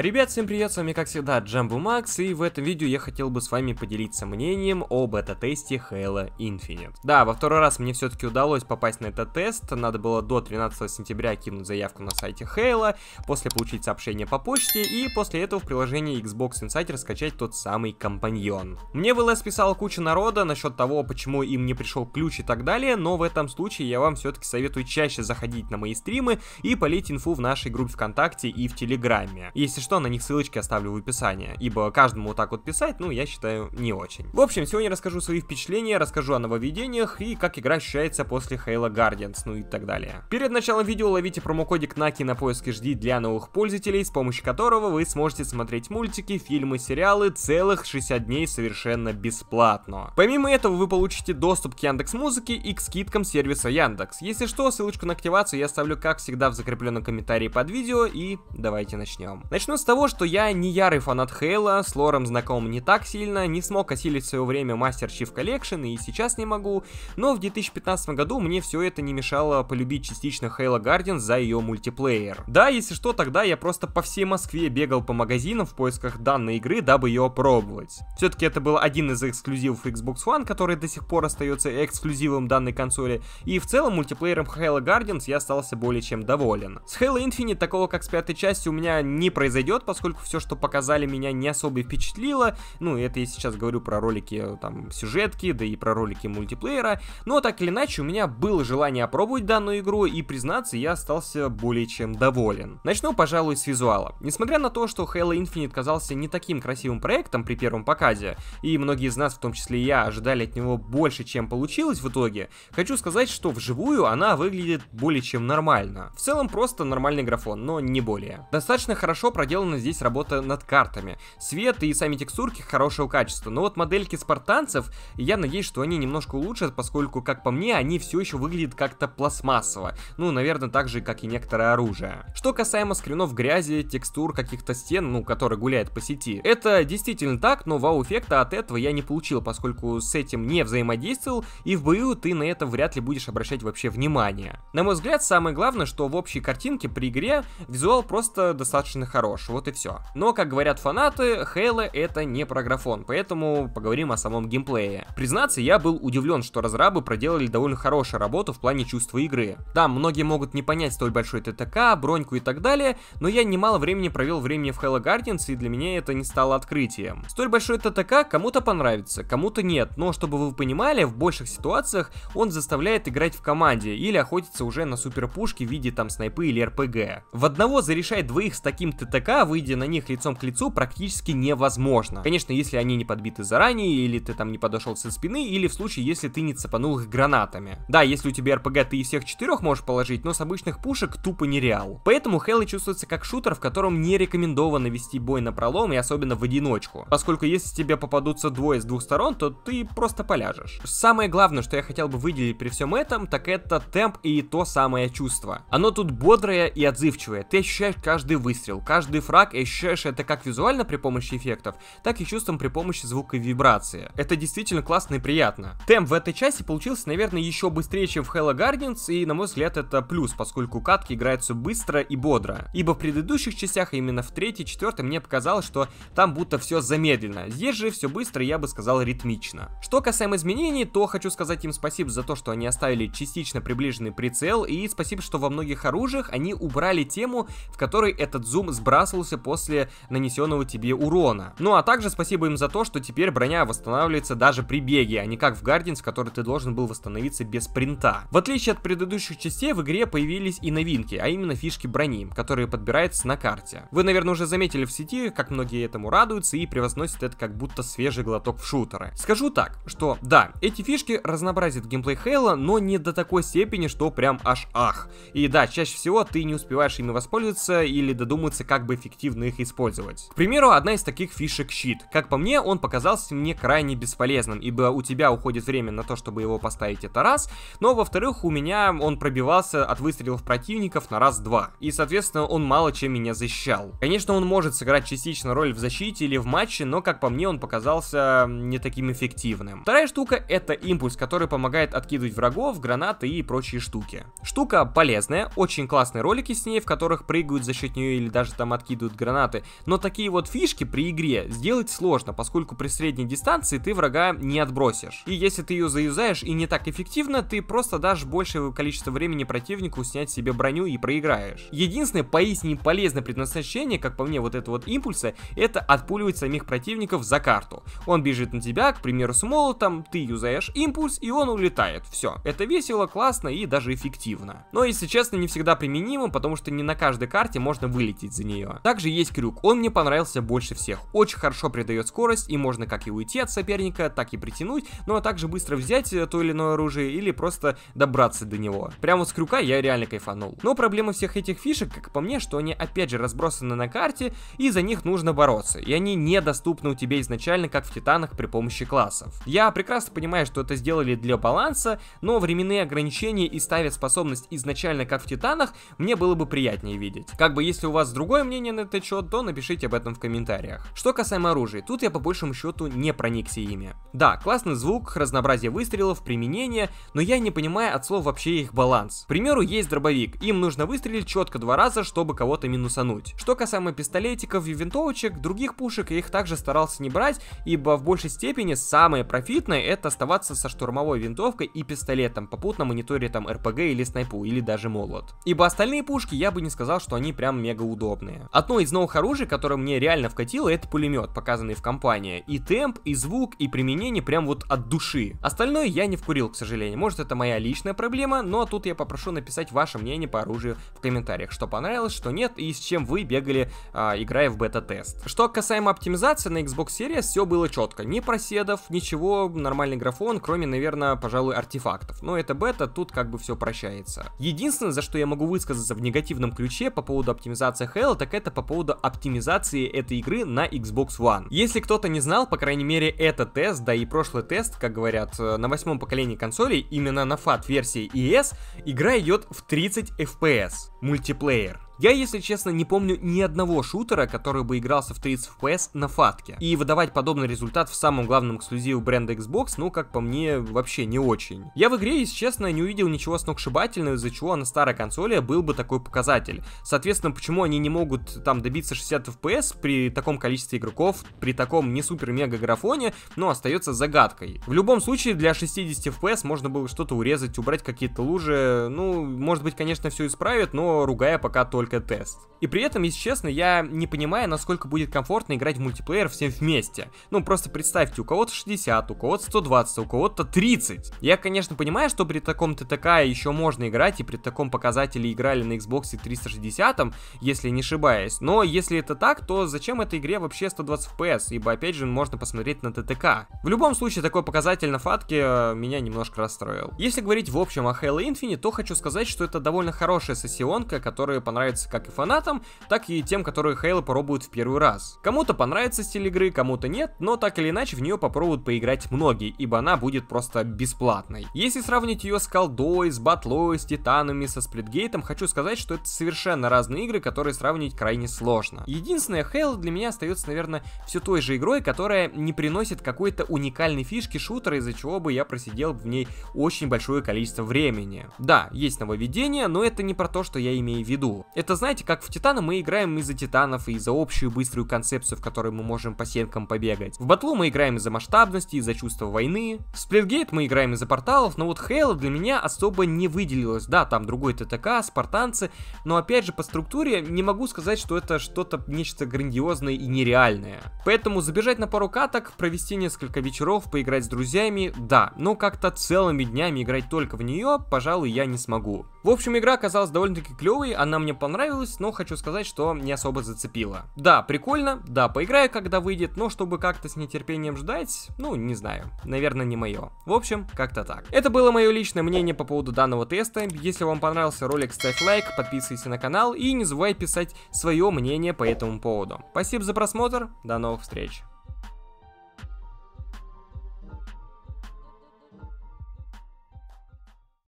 Ребят, всем привет, с вами как всегда Джамбу Макс, и в этом видео я хотел бы с вами поделиться мнением о бета-тесте Halo Infinite. Да, во второй раз мне все-таки удалось попасть на этот тест, надо было до 13 сентября кинуть заявку на сайте Halo, после получить сообщение по почте, и после этого в приложении Xbox Insider скачать тот самый компаньон. Мне в ЛС писала куча народа насчет того, почему им не пришел ключ и так далее, но в этом случае я вам все-таки советую чаще заходить на мои стримы и полить инфу в нашей группе ВКонтакте и в Телеграме. Если что, на них ссылочки оставлю в описании, ибо каждому вот так вот писать, ну, я считаю, не очень. В общем, сегодня расскажу свои впечатления, расскажу о нововведениях и как игра ощущается после Halo Guardians, ну и так далее. Перед началом видео ловите промокодик на кинопоиск жди для новых пользователей, с помощью которого вы сможете смотреть мультики, фильмы, сериалы целых 60 дней совершенно бесплатно. Помимо этого вы получите доступ к Яндекс Музыке и к скидкам сервиса Яндекс. Если что, ссылочку на активацию я оставлю как всегда в закрепленном комментарии под видео и давайте начнем. Начну с того, что я не ярый фанат Хейла, с лором знаком не так сильно, не смог осилить в свое время Master Chief Collection и сейчас не могу, но в 2015 году мне все это не мешало полюбить частично Halo Guardians за ее мультиплеер. Да, если что, тогда я просто по всей Москве бегал по магазинам в поисках данной игры, дабы ее опробовать. Все-таки это был один из эксклюзивов Xbox One, который до сих пор остается эксклюзивом данной консоли, и в целом мультиплеером Halo Guardians я остался более чем доволен. С Halo Infinite такого как с пятой частью у меня не произошло произойдет, поскольку все, что показали, меня не особо впечатлило. Ну, это я сейчас говорю про ролики, э, там, сюжетки, да и про ролики мультиплеера. Но так или иначе, у меня было желание опробовать данную игру, и, признаться, я остался более чем доволен. Начну, пожалуй, с визуала. Несмотря на то, что Halo Infinite казался не таким красивым проектом при первом показе, и многие из нас, в том числе и я, ожидали от него больше, чем получилось в итоге, хочу сказать, что вживую она выглядит более чем нормально. В целом просто нормальный графон, но не более. Достаточно хорошо проделан проделана здесь работа над картами. Свет и сами текстурки хорошего качества. Но вот модельки спартанцев, я надеюсь, что они немножко улучшат, поскольку, как по мне, они все еще выглядят как-то пластмассово. Ну, наверное, так же, как и некоторое оружие. Что касаемо скринов грязи, текстур каких-то стен, ну, которые гуляют по сети. Это действительно так, но вау-эффекта от этого я не получил, поскольку с этим не взаимодействовал, и в бою ты на это вряд ли будешь обращать вообще внимание. На мой взгляд, самое главное, что в общей картинке при игре визуал просто достаточно хорош хорош, вот и все. Но, как говорят фанаты, Halo это не про графон, поэтому поговорим о самом геймплее. Признаться, я был удивлен, что разрабы проделали довольно хорошую работу в плане чувства игры. Да, многие могут не понять столь большой ТТК, броньку и так далее, но я немало времени провел времени в Halo Guardians, и для меня это не стало открытием. Столь большой ТТК кому-то понравится, кому-то нет, но чтобы вы понимали, в больших ситуациях он заставляет играть в команде или охотиться уже на суперпушки в виде там снайпы или РПГ. В одного зарешает двоих с таким ТТК игрока, выйдя на них лицом к лицу, практически невозможно. Конечно, если они не подбиты заранее, или ты там не подошел со спины, или в случае, если ты не цепанул их гранатами. Да, если у тебя РПГ, ты и всех четырех можешь положить, но с обычных пушек тупо нереал. Поэтому Хейла чувствуется как шутер, в котором не рекомендовано вести бой на пролом, и особенно в одиночку. Поскольку если тебе попадутся двое с двух сторон, то ты просто поляжешь. Самое главное, что я хотел бы выделить при всем этом, так это темп и то самое чувство. Оно тут бодрое и отзывчивое. Ты ощущаешь каждый выстрел, каждый дифраг и ощущаешь это как визуально при помощи эффектов, так и чувством при помощи звука и вибрации. Это действительно классно и приятно. Темп в этой части получился, наверное, еще быстрее, чем в Hello Guardians, и на мой взгляд это плюс, поскольку катки играются быстро и бодро. Ибо в предыдущих частях, а именно в третьей, четвертой, мне показалось, что там будто все замедленно. Здесь же все быстро, я бы сказал, ритмично. Что касаемо изменений, то хочу сказать им спасибо за то, что они оставили частично приближенный прицел, и спасибо, что во многих оружиях они убрали тему, в которой этот зум сбрасывает сбрасывался после нанесенного тебе урона. Ну а также спасибо им за то, что теперь броня восстанавливается даже при беге, а не как в Guardians, в которой ты должен был восстановиться без принта. В отличие от предыдущих частей, в игре появились и новинки, а именно фишки брони, которые подбираются на карте. Вы, наверное, уже заметили в сети, как многие этому радуются и превозносят это как будто свежий глоток в шутеры. Скажу так, что да, эти фишки разнообразят геймплей Хейла, но не до такой степени, что прям аж ах. И да, чаще всего ты не успеваешь ими воспользоваться или додуматься, как бы эффективно их использовать. К примеру, одна из таких фишек щит. Как по мне, он показался мне крайне бесполезным, ибо у тебя уходит время на то, чтобы его поставить это раз, но во-вторых, у меня он пробивался от выстрелов противников на раз-два, и соответственно он мало чем меня защищал. Конечно, он может сыграть частично роль в защите или в матче, но как по мне он показался не таким эффективным. Вторая штука это импульс, который помогает откидывать врагов, гранаты и прочие штуки. Штука полезная, очень классные ролики с ней, в которых прыгают за счет нее или даже там откидывают кидают гранаты. Но такие вот фишки при игре сделать сложно, поскольку при средней дистанции ты врага не отбросишь. И если ты ее заюзаешь и не так эффективно, ты просто дашь большее количество времени противнику снять себе броню и проиграешь. Единственное поистине полезное предназначение, как по мне, вот это вот импульса, это отпуливать самих противников за карту. Он бежит на тебя, к примеру, с молотом, ты юзаешь импульс, и он улетает. Все. Это весело, классно и даже эффективно. Но, если честно, не всегда применимо, потому что не на каждой карте можно вылететь за нее дерева. Также есть крюк, он мне понравился больше всех. Очень хорошо придает скорость и можно как и уйти от соперника, так и притянуть, ну а также быстро взять э, то или иное оружие или просто добраться до него. Прямо с крюка я реально кайфанул. Но проблема всех этих фишек, как по мне, что они опять же разбросаны на карте и за них нужно бороться. И они недоступны у тебя изначально, как в Титанах при помощи классов. Я прекрасно понимаю, что это сделали для баланса, но временные ограничения и ставят способность изначально, как в Титанах, мне было бы приятнее видеть. Как бы если у вас другое мнение, мнение на этот счет, то напишите об этом в комментариях. Что касаемо оружия, тут я по большему счету не проникся ими. Да, классный звук, разнообразие выстрелов, применение, но я не понимаю от слов вообще их баланс. К примеру, есть дробовик, им нужно выстрелить четко два раза, чтобы кого-то минусануть. Что касаемо пистолетиков и винтовочек, других пушек я их также старался не брать, ибо в большей степени самое профитное это оставаться со штурмовой винтовкой и пистолетом, попутно мониторе там РПГ или снайпу, или даже молот. Ибо остальные пушки я бы не сказал, что они прям мега удобные. Одно из новых оружий, которое мне реально вкатило, это пулемет, показанный в компании. И темп, и звук, и применение прям вот от души. Остальное я не вкурил, к сожалению. Может это моя личная проблема, но тут я попрошу написать ваше мнение по оружию в комментариях, что понравилось, что нет и с чем вы бегали, а, играя в бета-тест. Что касаемо оптимизации, на Xbox Series все было четко. Ни проседов, ничего, нормальный графон, кроме, наверное, пожалуй, артефактов. Но это бета, тут как бы все прощается. Единственное, за что я могу высказаться в негативном ключе по поводу оптимизации Halo, так это это по поводу оптимизации этой игры на Xbox One. Если кто-то не знал, по крайней мере, этот тест, да и прошлый тест, как говорят, э, на восьмом поколении консолей, именно на FAT версии ES, игра идет в 30 FPS, мультиплеер. Я, если честно, не помню ни одного шутера, который бы игрался в 30 FPS на фатке. И выдавать подобный результат в самом главном эксклюзиве бренда Xbox, ну, как по мне, вообще не очень. Я в игре, если честно, не увидел ничего сногсшибательного, из-за чего на старой консоли был бы такой показатель. Соответственно, почему они не могут там добиться 60 FPS при таком количестве игроков, при таком не супер-мега графоне, но остается загадкой. В любом случае, для 60 FPS можно было что-то урезать, убрать какие-то лужи, ну, может быть, конечно, все исправят, но ругая пока только только тест. И при этом, если честно, я не понимаю, насколько будет комфортно играть в мультиплеер всем вместе. Ну, просто представьте, у кого-то 60, у кого-то 120, у кого-то 30. Я, конечно, понимаю, что при таком ТТК еще можно играть, и при таком показателе играли на Xbox 360, если не ошибаюсь. Но если это так, то зачем этой игре вообще 120 FPS, ибо опять же можно посмотреть на ТТК. В любом случае, такой показатель на фатке э, меня немножко расстроил. Если говорить в общем о Halo Infinite, то хочу сказать, что это довольно хорошая сессионка, которая понравится понравится как и фанатам, так и тем, которые Хейла попробуют в первый раз. Кому-то понравится стиль игры, кому-то нет, но так или иначе в нее попробуют поиграть многие, ибо она будет просто бесплатной. Если сравнить ее с колдой, с батлой, с титанами, со сплитгейтом, хочу сказать, что это совершенно разные игры, которые сравнить крайне сложно. Единственное, Halo для меня остается, наверное, все той же игрой, которая не приносит какой-то уникальной фишки шутера, из-за чего бы я просидел в ней очень большое количество времени. Да, есть нововведение, но это не про то, что я имею в виду. Это знаете, как в Титана мы играем из-за Титанов и за общую быструю концепцию, в которой мы можем по стенкам побегать. В Батлу мы играем из-за масштабности, из-за чувства войны. В Сплитгейт мы играем из-за порталов, но вот Хейла для меня особо не выделилась. Да, там другой ТТК, спартанцы, но опять же по структуре не могу сказать, что это что-то нечто грандиозное и нереальное. Поэтому забежать на пару каток, провести несколько вечеров, поиграть с друзьями, да, но как-то целыми днями играть только в нее, пожалуй, я не смогу. В общем, игра оказалась довольно-таки клевой, она мне понравилась понравилось, но хочу сказать, что не особо зацепило. Да, прикольно, да, поиграю, когда выйдет, но чтобы как-то с нетерпением ждать, ну, не знаю, наверное, не мое. В общем, как-то так. Это было мое личное мнение по поводу данного теста. Если вам понравился ролик, ставь лайк, подписывайся на канал и не забывай писать свое мнение по этому поводу. Спасибо за просмотр, до новых встреч.